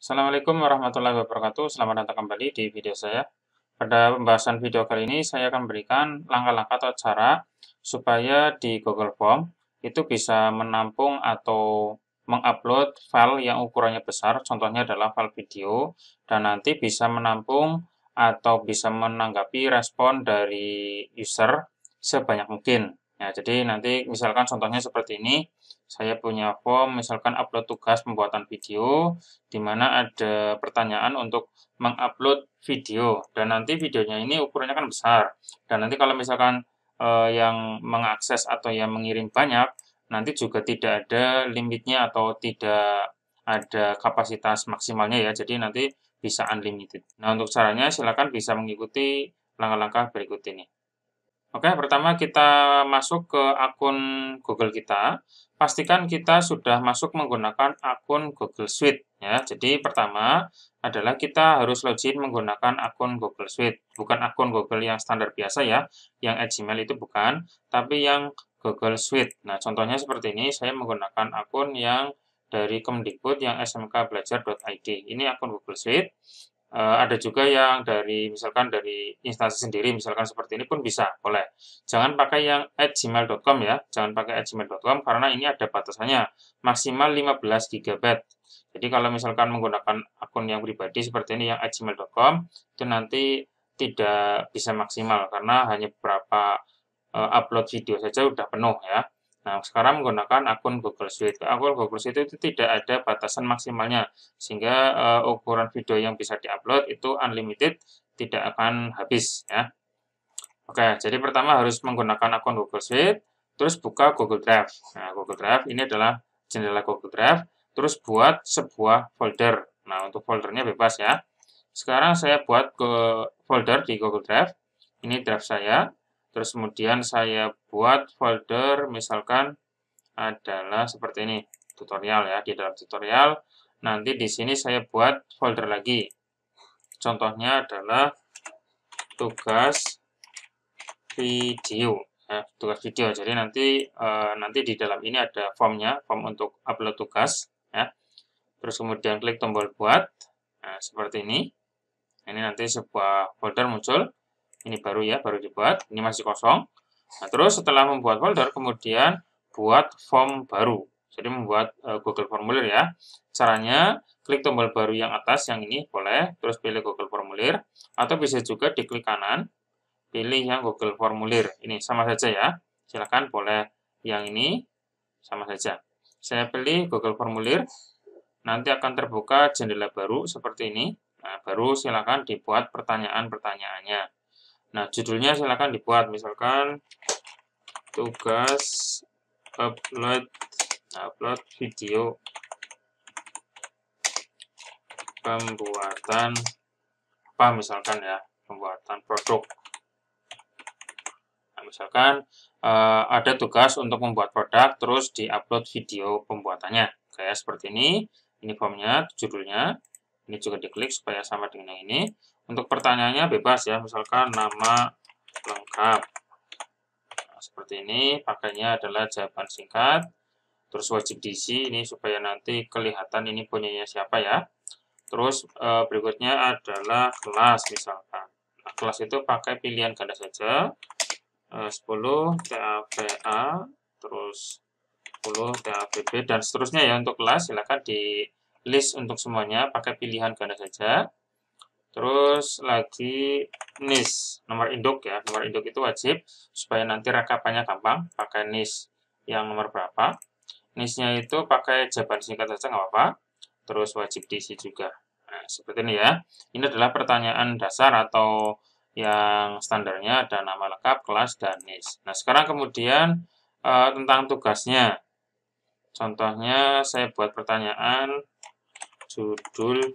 Assalamualaikum warahmatullahi wabarakatuh. Selamat datang kembali di video saya. Pada pembahasan video kali ini, saya akan berikan langkah-langkah atau cara supaya di Google Form itu bisa menampung atau mengupload file yang ukurannya besar, contohnya adalah file video, dan nanti bisa menampung atau bisa menanggapi respon dari user sebanyak mungkin. Ya, jadi nanti misalkan contohnya seperti ini, saya punya form misalkan upload tugas pembuatan video di mana ada pertanyaan untuk mengupload video dan nanti videonya ini ukurannya kan besar dan nanti kalau misalkan eh, yang mengakses atau yang mengirim banyak nanti juga tidak ada limitnya atau tidak ada kapasitas maksimalnya ya jadi nanti bisa unlimited. Nah untuk caranya silakan bisa mengikuti langkah-langkah berikut ini. Oke, pertama kita masuk ke akun Google kita. Pastikan kita sudah masuk menggunakan akun Google Suite. Ya, jadi pertama adalah kita harus login menggunakan akun Google Suite, bukan akun Google yang standar biasa ya, yang Gmail itu bukan, tapi yang Google Suite. Nah, contohnya seperti ini, saya menggunakan akun yang dari Kemdikbud yang smkbelajar.id. Ini akun Google Suite. Uh, ada juga yang dari misalkan dari instansi sendiri misalkan seperti ini pun bisa boleh jangan pakai yang at gmail.com ya jangan pakai at gmail.com karena ini ada batasannya maksimal 15 GB jadi kalau misalkan menggunakan akun yang pribadi seperti ini yang at gmail.com itu nanti tidak bisa maksimal karena hanya beberapa uh, upload video saja sudah penuh ya Nah, sekarang menggunakan akun Google Suite. Akun Google Suite itu tidak ada batasan maksimalnya, sehingga uh, ukuran video yang bisa diupload itu unlimited, tidak akan habis. ya. Oke, jadi pertama harus menggunakan akun Google Suite, terus buka Google Drive. Nah, Google Drive ini adalah jendela Google Drive, terus buat sebuah folder. Nah, untuk foldernya bebas ya. Sekarang saya buat ke folder di Google Drive. Ini drive saya. Terus kemudian saya buat folder misalkan adalah seperti ini, tutorial ya, di dalam tutorial. Nanti di sini saya buat folder lagi. Contohnya adalah tugas video ya, tugas video. Jadi nanti e, nanti di dalam ini ada formnya, form untuk upload tugas ya. Terus kemudian klik tombol buat nah, seperti ini. Ini nanti sebuah folder muncul. Ini baru ya, baru dibuat. Ini masih kosong. Nah, terus setelah membuat folder, kemudian buat form baru. Jadi membuat uh, Google Formulir ya. Caranya, klik tombol baru yang atas, yang ini boleh. Terus pilih Google Formulir. Atau bisa juga diklik kanan, pilih yang Google Formulir. Ini sama saja ya. Silakan boleh yang ini, sama saja. Saya pilih Google Formulir. Nanti akan terbuka jendela baru seperti ini. Nah, baru silakan dibuat pertanyaan-pertanyaannya. Nah, judulnya silakan dibuat. Misalkan tugas upload upload video pembuatan apa misalkan ya, pembuatan produk. Nah, misalkan uh, ada tugas untuk membuat produk terus diupload video pembuatannya. Kayak seperti ini. Ini formnya, judulnya. Ini juga diklik supaya sama dengan yang ini. Untuk pertanyaannya bebas ya, misalkan nama lengkap. Nah, seperti ini, pakainya adalah jawaban singkat. Terus wajib diisi ini supaya nanti kelihatan ini punyanya siapa ya. Terus eh, berikutnya adalah kelas misalkan. Nah, kelas itu pakai pilihan ganda saja. E, 10 TAVA, terus 10 TAVB, dan seterusnya ya untuk kelas. Silahkan di list untuk semuanya pakai pilihan ganda saja. Terus lagi NIS, nomor induk ya. Nomor induk itu wajib supaya nanti rekapannya gampang, pakai NIS yang nomor berapa. NIS-nya itu pakai jawaban singkat saja nggak apa-apa. Terus wajib diisi juga. Nah, seperti ini ya. Ini adalah pertanyaan dasar atau yang standarnya ada nama lengkap, kelas, dan NIS. Nah, sekarang kemudian e, tentang tugasnya. Contohnya saya buat pertanyaan judul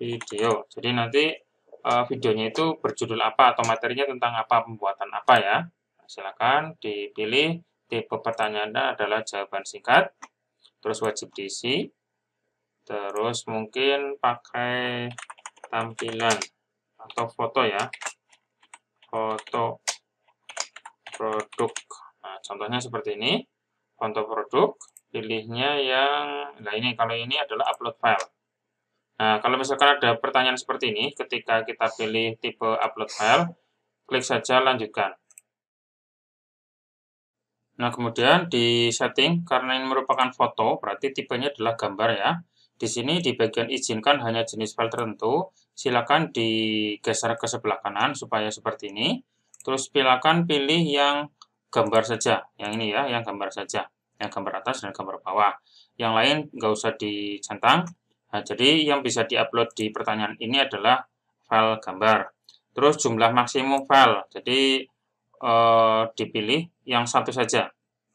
video. Jadi nanti uh, videonya itu berjudul apa atau materinya tentang apa, pembuatan apa ya. Nah, silakan dipilih tipe pertanyaan Anda adalah jawaban singkat, terus wajib diisi, terus mungkin pakai tampilan atau foto ya, foto produk. Nah, contohnya seperti ini, foto produk, pilihnya yang, nah ini kalau ini adalah upload file. Nah, kalau misalkan ada pertanyaan seperti ini, ketika kita pilih tipe upload file, klik saja lanjutkan. Nah, kemudian di setting, karena ini merupakan foto, berarti tipenya adalah gambar ya. Di sini di bagian izinkan hanya jenis file tertentu, silakan digeser ke sebelah kanan supaya seperti ini. Terus silakan pilih yang gambar saja, yang ini ya, yang gambar saja, yang gambar atas dan gambar bawah. Yang lain nggak usah dicentang, Nah, jadi yang bisa diupload di pertanyaan ini adalah file gambar. Terus jumlah maksimum file. Jadi eh, dipilih yang satu saja.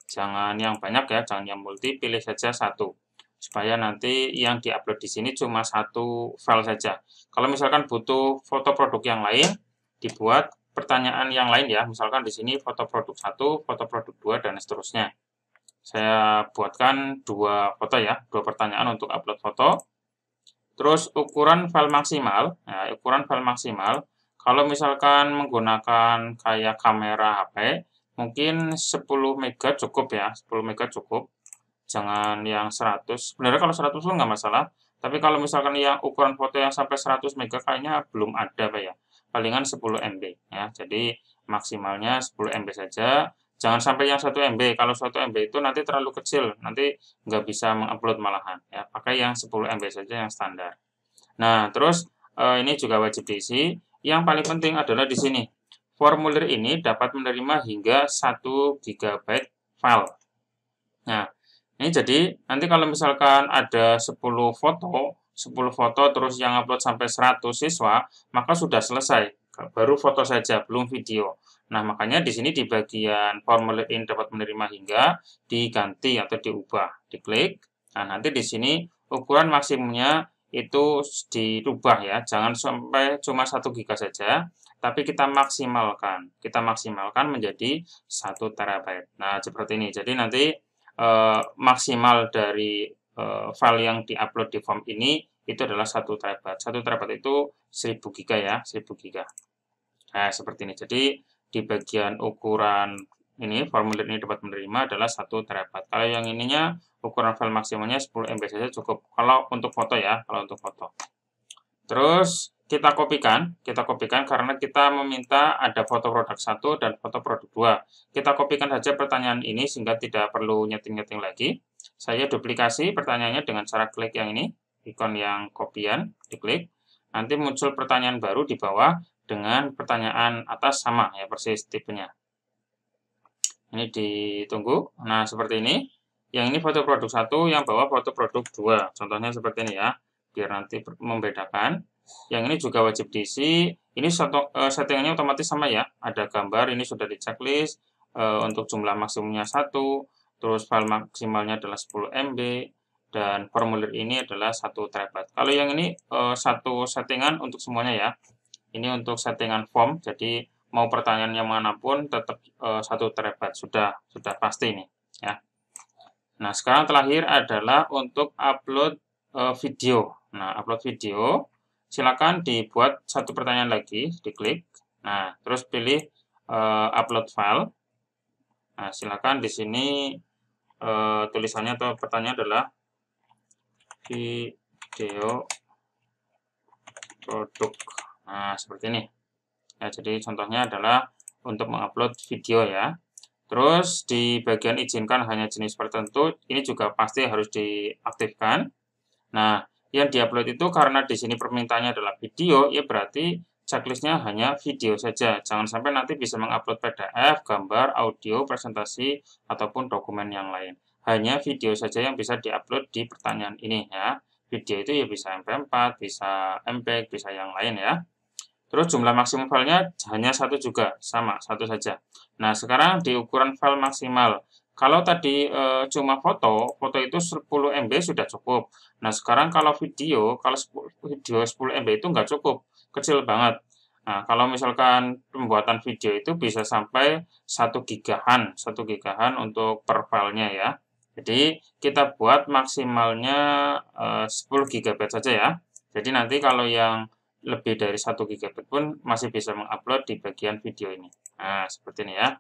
Jangan yang banyak ya, jangan yang multi, pilih saja satu. Supaya nanti yang diupload di sini cuma satu file saja. Kalau misalkan butuh foto produk yang lain, dibuat pertanyaan yang lain ya. Misalkan di sini foto produk satu, foto produk dua, dan seterusnya. Saya buatkan dua foto ya, dua pertanyaan untuk upload foto. Terus ukuran file maksimal, ya, ukuran file maksimal, kalau misalkan menggunakan kayak kamera HP, mungkin 10 MB cukup ya, 10 MB cukup. Jangan yang 100, sebenarnya kalau 100 pun nggak masalah, tapi kalau misalkan yang ukuran foto yang sampai 100 MB kayaknya belum ada Pak ya, palingan 10 MB ya, jadi maksimalnya 10 MB saja, Jangan sampai yang 1 MB. Kalau 1 MB itu nanti terlalu kecil, nanti nggak bisa mengupload malahan. Ya, pakai yang 10 MB saja yang standar. Nah, terus eh, ini juga wajib diisi. Yang paling penting adalah di sini. Formulir ini dapat menerima hingga 1 GB file. Nah, ini jadi nanti kalau misalkan ada 10 foto, 10 foto terus yang upload sampai 100 siswa, maka sudah selesai. Baru foto saja, belum video. Nah, makanya di sini di bagian formulir ini dapat menerima hingga diganti atau diubah. Diklik. Nah, nanti di sini ukuran maksimumnya itu diubah ya. Jangan sampai cuma 1 giga saja, tapi kita maksimalkan. Kita maksimalkan menjadi 1 terabyte. Nah, seperti ini. Jadi nanti eh, maksimal dari eh, file yang diupload di form ini itu adalah 1 terabyte. 1 terabyte itu 1000 giga ya, 1000 giga. Nah, seperti ini. Jadi di bagian ukuran ini formulir ini dapat menerima adalah satu terabyte. Kalau yang ininya ukuran file maksimalnya 10 MB saja cukup. Kalau untuk foto ya, kalau untuk foto. Terus kita kopikan, kita kopikan karena kita meminta ada foto produk satu dan foto produk dua Kita kopikan saja pertanyaan ini sehingga tidak perlu nyeting-nyeting lagi. Saya duplikasi pertanyaannya dengan cara klik yang ini, ikon yang kopian, diklik. Nanti muncul pertanyaan baru di bawah, dengan pertanyaan atas sama ya persis tipenya. Ini ditunggu. Nah, seperti ini. Yang ini foto produk satu, yang bawah foto produk dua. Contohnya seperti ini ya, biar nanti membedakan. Yang ini juga wajib diisi. Ini satu eh, settingannya otomatis sama ya. Ada gambar, ini sudah di checklist. Eh, untuk jumlah maksimumnya satu. terus file maksimalnya adalah 10 MB, dan formulir ini adalah satu terabyte. Kalau yang ini eh, satu settingan untuk semuanya ya. Ini untuk settingan form, jadi mau pertanyaan yang manapun tetap e, satu terabyte sudah sudah pasti ini. ya. Nah sekarang terakhir adalah untuk upload e, video. Nah upload video silakan dibuat satu pertanyaan lagi diklik. Nah terus pilih e, upload file. Nah silakan di sini e, tulisannya atau pertanyaan adalah video produk Nah, seperti ini. Ya, jadi contohnya adalah untuk mengupload video ya. Terus di bagian izinkan hanya jenis tertentu, ini juga pasti harus diaktifkan. Nah, yang diupload itu karena di sini permintaannya adalah video, ya berarti checklistnya hanya video saja. Jangan sampai nanti bisa mengupload PDF, gambar, audio, presentasi, ataupun dokumen yang lain. Hanya video saja yang bisa diupload di pertanyaan ini ya. Video itu ya bisa MP4, bisa mp bisa yang lain ya. Terus jumlah maksimum filenya hanya satu juga, sama, satu saja. Nah, sekarang di ukuran file maksimal. Kalau tadi e, cuma foto, foto itu 10 MB sudah cukup. Nah, sekarang kalau video, kalau video 10 MB itu nggak cukup, kecil banget. Nah, kalau misalkan pembuatan video itu bisa sampai 1 gigahan, 1 gigahan untuk per filenya ya. Jadi, kita buat maksimalnya e, 10 GB saja ya. Jadi, nanti kalau yang lebih dari 1 GB pun masih bisa mengupload di bagian video ini. Nah, seperti ini ya.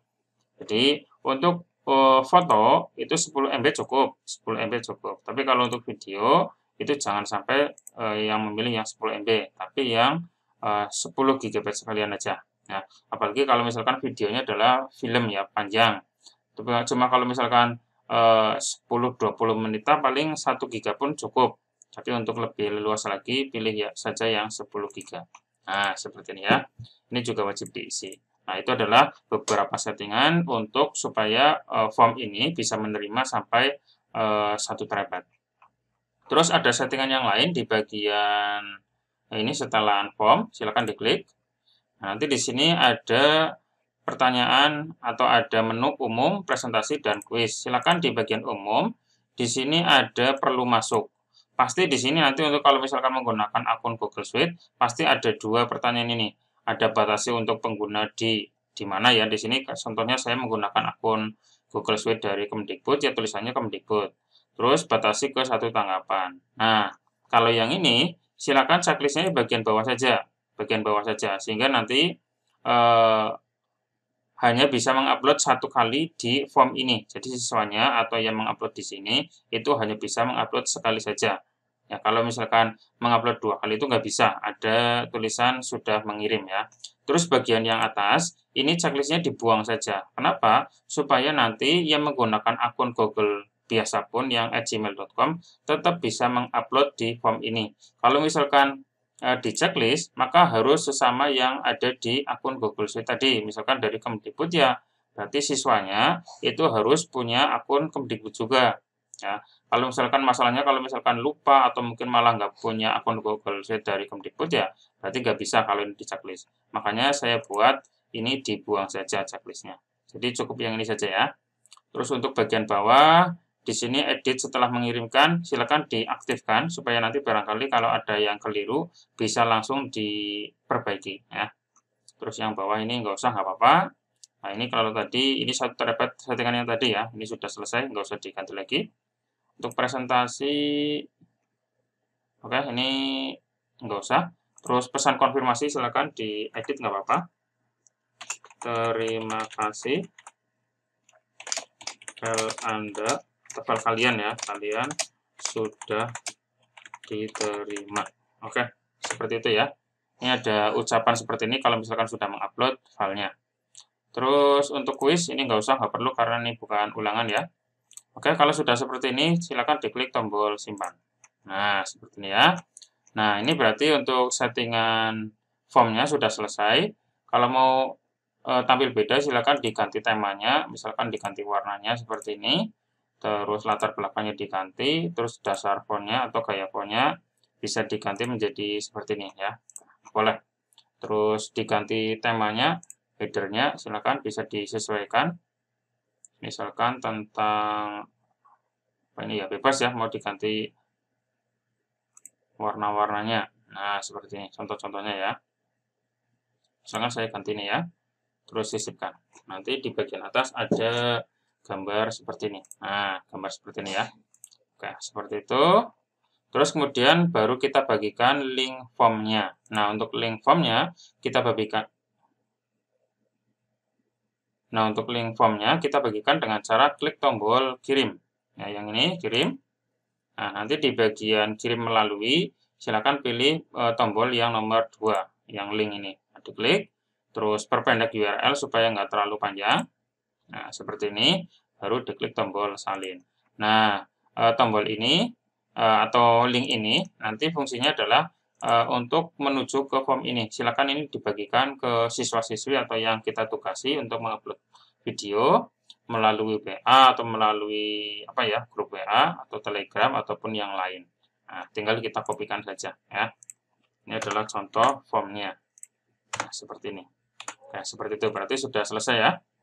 Jadi, untuk uh, foto itu 10 MB cukup, 10 MB cukup. Tapi kalau untuk video itu jangan sampai uh, yang memilih yang 10 MB, tapi yang uh, 10 GB sekalian aja. Nah, apalagi kalau misalkan videonya adalah film ya panjang. Cuma kalau misalkan eh, uh, 10-20 menit paling 1 GB pun cukup. Tapi untuk lebih luas lagi, pilih ya saja yang 10 GB. Nah, seperti ini ya. Ini juga wajib diisi. Nah, itu adalah beberapa settingan untuk supaya uh, form ini bisa menerima sampai eh, satu 1 terabyte. Terus ada settingan yang lain di bagian eh, ini setelan form, silakan diklik. Nah, nanti di sini ada pertanyaan atau ada menu umum, presentasi, dan kuis. Silakan di bagian umum, di sini ada perlu masuk. Pasti di sini nanti untuk kalau misalkan menggunakan akun Google Suite, pasti ada dua pertanyaan ini. Ada batasi untuk pengguna di di mana ya di sini contohnya saya menggunakan akun Google Suite dari Kemdikbud ya tulisannya Kemdikbud. Terus batasi ke satu tanggapan. Nah, kalau yang ini silakan checklistnya di bagian bawah saja, bagian bawah saja sehingga nanti eh, hanya bisa mengupload satu kali di form ini. Jadi siswanya atau yang mengupload di sini itu hanya bisa mengupload sekali saja. Ya, kalau misalkan mengupload dua kali itu nggak bisa, ada tulisan sudah mengirim ya. Terus bagian yang atas, ini checklistnya dibuang saja. Kenapa? Supaya nanti yang menggunakan akun Google biasa pun yang gmail.com tetap bisa mengupload di form ini. Kalau misalkan Eh, di checklist, maka harus sesama yang ada di akun Google Suite tadi. Misalkan dari Kemdikbud ya, berarti siswanya itu harus punya akun Kemdikbud juga. Ya. Kalau misalkan masalahnya kalau misalkan lupa atau mungkin malah nggak punya akun Google Suite dari Kemdikbud ya, berarti nggak bisa kalau ini di checklist. Makanya saya buat ini dibuang saja checklistnya. Jadi cukup yang ini saja ya. Terus untuk bagian bawah, di sini edit setelah mengirimkan silakan diaktifkan supaya nanti barangkali kalau ada yang keliru bisa langsung diperbaiki ya. Terus yang bawah ini nggak usah nggak apa-apa. Nah ini kalau tadi ini satu terdapat settingan yang tadi ya ini sudah selesai nggak usah diganti lagi. Untuk presentasi oke ini nggak usah. Terus pesan konfirmasi silakan diedit nggak apa-apa. Terima kasih. L Anda tebal kalian ya kalian sudah diterima oke seperti itu ya ini ada ucapan seperti ini kalau misalkan sudah mengupload filenya terus untuk kuis ini nggak usah nggak perlu karena ini bukan ulangan ya oke kalau sudah seperti ini silakan diklik tombol simpan nah seperti ini ya nah ini berarti untuk settingan formnya sudah selesai kalau mau e, tampil beda silakan diganti temanya misalkan diganti warnanya seperti ini terus latar belakangnya diganti, terus dasar fontnya atau gaya fontnya bisa diganti menjadi seperti ini ya, boleh. Terus diganti temanya, headernya silakan bisa disesuaikan. Misalkan tentang apa ini ya bebas ya mau diganti warna-warnanya. Nah seperti ini contoh-contohnya ya. Misalkan saya ganti ini ya, terus sisipkan. Nanti di bagian atas ada gambar seperti ini. Nah, gambar seperti ini ya. Oke, seperti itu. Terus kemudian baru kita bagikan link formnya. Nah, untuk link formnya kita bagikan. Nah, untuk link formnya kita bagikan dengan cara klik tombol kirim. Nah, yang ini kirim. Nah, nanti di bagian kirim melalui, silakan pilih e, tombol yang nomor 2, yang link ini. Nah, diklik, terus perpendek URL supaya nggak terlalu panjang. Nah, seperti ini, baru diklik tombol salin. Nah, e, tombol ini e, atau link ini nanti fungsinya adalah e, untuk menuju ke form ini. Silakan ini dibagikan ke siswa-siswi atau yang kita tugasi untuk mengupload video melalui WA atau melalui apa ya grup WA atau Telegram ataupun yang lain. Nah, tinggal kita kopikan saja ya. Ini adalah contoh formnya. Nah, seperti ini. Nah, seperti itu berarti sudah selesai ya.